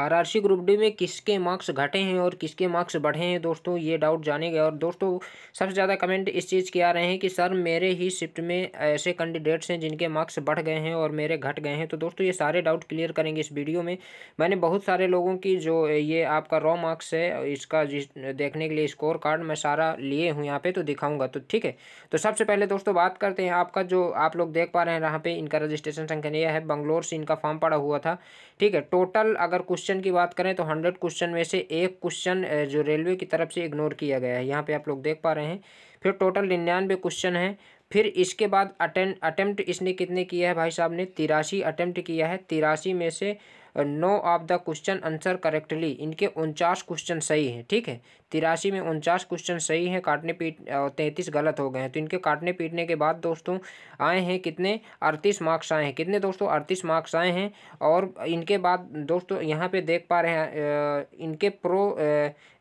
RRC group D में किसके marks घटे हैं और किसके मार्क्स बढ़े हैं दोस्तों ये डाउट जानेंगे और दोस्तों सबसे ज़्यादा कमेंट इस चीज़ के आ रहे हैं कि सर मेरे ही शिफ्ट में ऐसे कैंडिडेट्स हैं जिनके मार्क्स बढ़ गए हैं और मेरे घट गए हैं तो दोस्तों ये सारे डाउट क्लियर करेंगे इस वीडियो में मैंने बहुत सारे लोगों की जो ये आपका रॉ मार्क्स है इसका देखने के लिए स्कोर कार्ड मैं सारा लिए हूँ यहाँ पर तो दिखाऊँगा तो ठीक है तो सबसे पहले दोस्तों बात करते हैं आपका जो आप लोग देख पा रहे हैं यहाँ पर इनका रजिस्ट्रेशन संख्या यह है बंगलोर से इनका फॉर्म पड़ा हुआ था ठीक है टोटल अगर क्वेश्चन क्वेश्चन की बात करें तो हंड्रेड क्वेश्चन में से एक क्वेश्चन जो रेलवे की तरफ से इग्नोर किया गया है यहाँ पे आप लोग देख पा रहे हैं फिर टोटल निन्यानवे क्वेश्चन हैं फिर इसके बाद अटेम्प्ट अटेम्प्ट इसने कितने किया है भाई साहब ने तिरासी अटेम्प्ट किया है तिरासी में से no of the question answer correctly इनके उनचास क्वेश्चन सही हैं ठीक है तिरासी में उनचास क्वेश्चन सही हैं काटने पीट तैंतीस गलत हो गए हैं तो इनके काटने पीटने के बाद दोस्तों आए हैं कितने अड़तीस मार्क्स आए हैं कितने दोस्तों अड़तीस मार्क्स आए हैं और इनके बाद दोस्तों यहाँ पे देख पा रहे हैं इनके 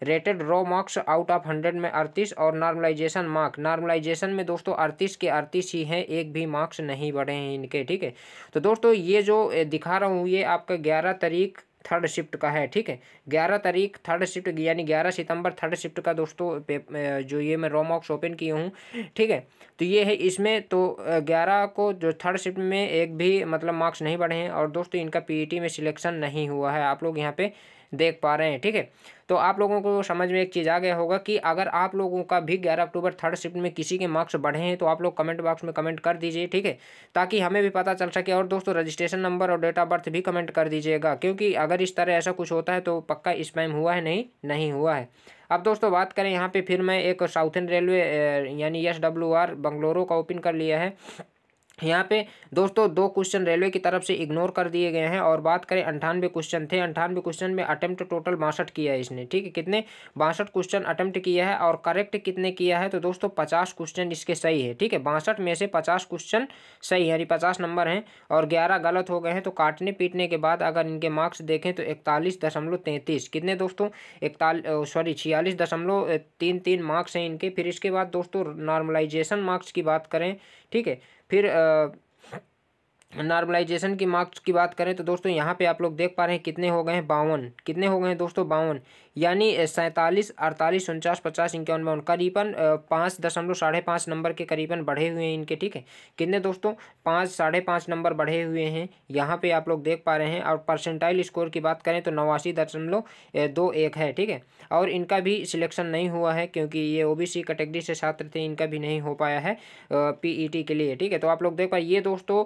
prorated raw marks out of hundred में अड़तीस और नॉर्मलाइजेशन मार्क नॉर्मलाइजेशन में दोस्तों अड़तीस के अड़तीस ही हैं एक भी मार्क्स नहीं बढ़े हैं इनके ठीक है तो दोस्तों ये जो दिखा रहा हूँ ये आपका ग्यारह तारीख थर्ड शिफ्ट का है ठीक है ग्यारह तारीख थर्ड शिफ्ट यानी ग्यारह सितंबर थर्ड शिफ्ट का दोस्तों जो ये मैं रोमॉक्स ओपन किए हूँ ठीक है तो ये है इसमें तो ग्यारह को जो थर्ड शिफ्ट में एक भी मतलब मार्क्स नहीं बढ़े हैं और दोस्तों इनका पी e में सिलेक्शन नहीं हुआ है आप लोग यहाँ पे देख पा रहे हैं ठीक है तो आप लोगों को समझ में एक चीज़ आ गया होगा कि अगर आप लोगों का भी ग्यारह अक्टूबर थर्ड शिफ्ट में किसी के मार्क्स बढ़े हैं तो आप लोग कमेंट बॉक्स में कमेंट कर दीजिए ठीक है ताकि हमें भी पता चल सके और दोस्तों रजिस्ट्रेशन नंबर और डेट ऑफ बर्थ भी कमेंट कर दीजिएगा क्योंकि अगर इस तरह ऐसा कुछ होता है तो पक्का स्पैम हुआ है नहीं नहीं हुआ है अब दोस्तों बात करें यहाँ पर फिर मैं एक साउथन रेलवे यानी एस डब्ल्यू आर बंगलोरों का ओपन कर लिया है यहाँ पे दोस्तों दो क्वेश्चन रेलवे की तरफ से इग्नोर कर दिए गए हैं और बात करें अंठानवे क्वेश्चन थे अंठानवे क्वेश्चन में अटैम्प्ट टोटल बासठ किया है इसने ठीक है कितने बासठ क्वेश्चन अटैम्प्ट किया है और करेक्ट कितने किया है तो दोस्तों पचास क्वेश्चन इसके सही है ठीक है बासठ में से पचास क्वेश्चन सही है यानी पचास नंबर हैं और ग्यारह गलत हो गए हैं तो काटने पीटने के बाद अगर इनके मार्क्स देखें तो इकतालीस दशमलव तैंतीस कितने दोस्तों इकतालीस सॉरी छियालीस दशमलव तीन तीन मार्क्स हैं इनके फिर इसके बाद दोस्तों नॉर्मलाइजेशन मार्क्स की बात करें ठीक है फिर नॉर्मलाइजेशन की मार्क्स की बात करें तो दोस्तों यहाँ पे आप लोग देख पा रहे हैं कितने हो गए हैं बावन कितने हो गए हैं दोस्तों बावन यानी सैंतालीस अड़तालीस उनचास पचास इक्यावन बावन करीबन पाँच दशमलव साढ़े पाँच नंबर के करीबन बढ़े हुए हैं इनके ठीक है कितने दोस्तों पाँच साढ़े पाँच नंबर बढ़े हुए हैं यहाँ पर आप लोग देख पा रहे हैं और परसेंटाइल स्कोर की बात करें तो नवासी दशमलव दो एक है ठीक है और इनका भी सिलेक्शन नहीं हुआ है क्योंकि ये ओ बी सी कैटेगरी से छात्र थे इनका भी नहीं हो पाया है पी ई टी के लिए ठीक है तो आप लोग देख पाए ये दोस्तों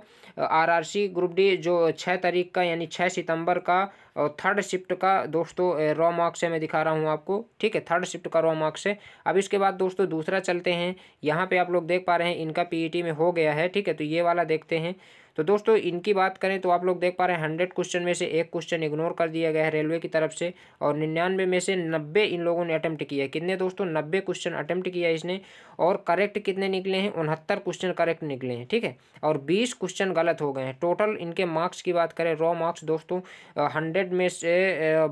आरआरसी ग्रुप डी जो छः तारीख का यानी छः सितंबर का और थर्ड शिफ्ट का दोस्तों रॉ मार्क्स है मैं दिखा रहा हूँ आपको ठीक है थर्ड शिफ्ट का रॉ मार्क्स है अब इसके बाद दोस्तों दूसरा चलते हैं यहाँ पे आप लोग देख पा रहे हैं इनका पीईटी e में हो गया है ठीक है तो ये वाला देखते हैं तो दोस्तों इनकी बात करें तो आप लोग देख पा रहे हैं हंड्रेड क्वेश्चन में से एक क्वेश्चन इग्नोर कर दिया गया है रेलवे की तरफ से और निन्यानवे में से नब्बे इन लोगों ने अटैम्प्ट किया कितने दोस्तों नब्बे क्वेश्चन अटैम्प्ट किया इसने और करेक्ट कितने निकले हैं उनहत्तर क्वेश्चन करेक्ट निकले हैं ठीक है और बीस क्वेश्चन गलत हो गए हैं टोटल इनके मार्क्स की बात करें रॉ मार्क्स दोस्तों हंड्रेड में से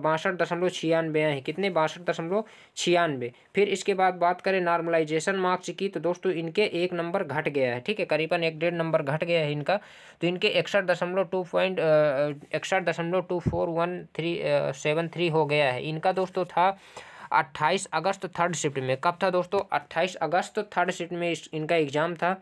बासठ दशमलव छियानवे हैं कितने बासठ दशमलव छियानवे फिर इसके बाद बात करें नॉर्मलाइजेशन मार्क्स की तो दोस्तों इनके एक नंबर घट गया है ठीक है करीबन एक डेढ़ नंबर घट गया है इनका तो इनके इकसठ दशमलव टू पॉइंट इकसठ दशमलव two four one three seven three हो गया है इनका दोस्तों था अट्ठाईस अगस्त थर्ड शिफ्ट में कब था दोस्तों अट्ठाईस अगस्त थर्ड शिफ्ट में इनका एग्ज़ाम था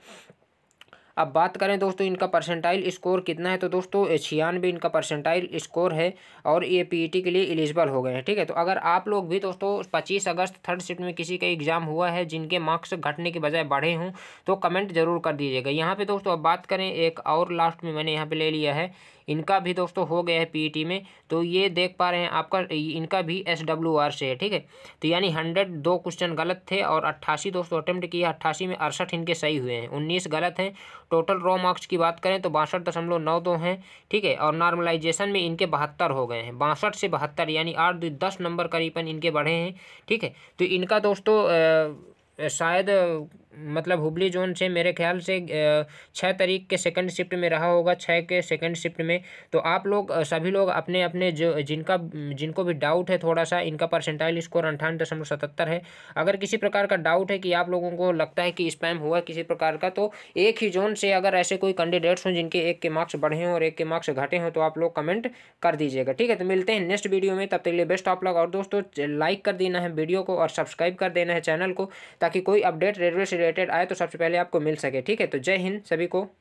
अब बात करें दोस्तों इनका परसेंटाइल स्कोर कितना है तो दोस्तों छियानवे इनका परसेंटाइल स्कोर है और ये पीईटी e के लिए एलिजिबल हो गए हैं ठीक है तो अगर आप लोग भी दोस्तों पच्चीस अगस्त थर्ड शिफ्ट में किसी का एग्ज़ाम हुआ है जिनके मार्क्स घटने के बजाय बढ़े हों तो कमेंट ज़रूर कर दीजिएगा यहाँ पर दोस्तों अब बात करें एक और लास्ट में मैंने यहाँ पर ले लिया है इनका भी दोस्तों हो गया है पीईटी e में तो ये देख पा रहे हैं आपका इनका भी एस डब्ल्यू आर से है ठीक है तो यानी हंड्रेड दो क्वेश्चन गलत थे और अट्ठासी दोस्तों अटैम्प्ट किया अट्ठासी में अड़सठ इनके सही हुए हैं उन्नीस गलत हैं टोटल रॉ मार्क्स की बात करें तो बासठ दशमलव नौ दो हैं ठीक है और नॉर्मलाइजेशन में इनके बहत्तर हो गए हैं बासठ से बहत्तर यानी आठ दो दस नंबर करीबन इनके बढ़े हैं ठीक है तो इनका दोस्तों शायद मतलब हुबली जोन से मेरे ख्याल से छः तारीख के सेकंड शिफ्ट में रहा होगा छः के सेकंड शिफ्ट में तो आप लोग सभी लोग अपने अपने जो जिनका जिनको भी डाउट है थोड़ा सा इनका परसेंटाइल स्कोर अंठानवे दशमलव सतहत्तर है अगर किसी प्रकार का डाउट है कि आप लोगों को लगता है कि स्पैम हुआ किसी प्रकार का तो एक ही जोन से अगर ऐसे कोई कैंडिडेट्स हों जिनके एक के मार्क्स बढ़े हों और एक के मार्क्स घटे हों तो आप लोग कमेंट कर दीजिएगा ठीक है तो मिलते हैं नेक्स्ट वीडियो में तब तक लिए बेस्ट आप लोग और दोस्तों लाइक कर देना है वीडियो को और सब्सक्राइब कर देना है चैनल को ताकि कोई अपडेट रेलवे से रिलेटेड आए तो सबसे पहले आपको मिल सके ठीक है तो जय हिंद सभी को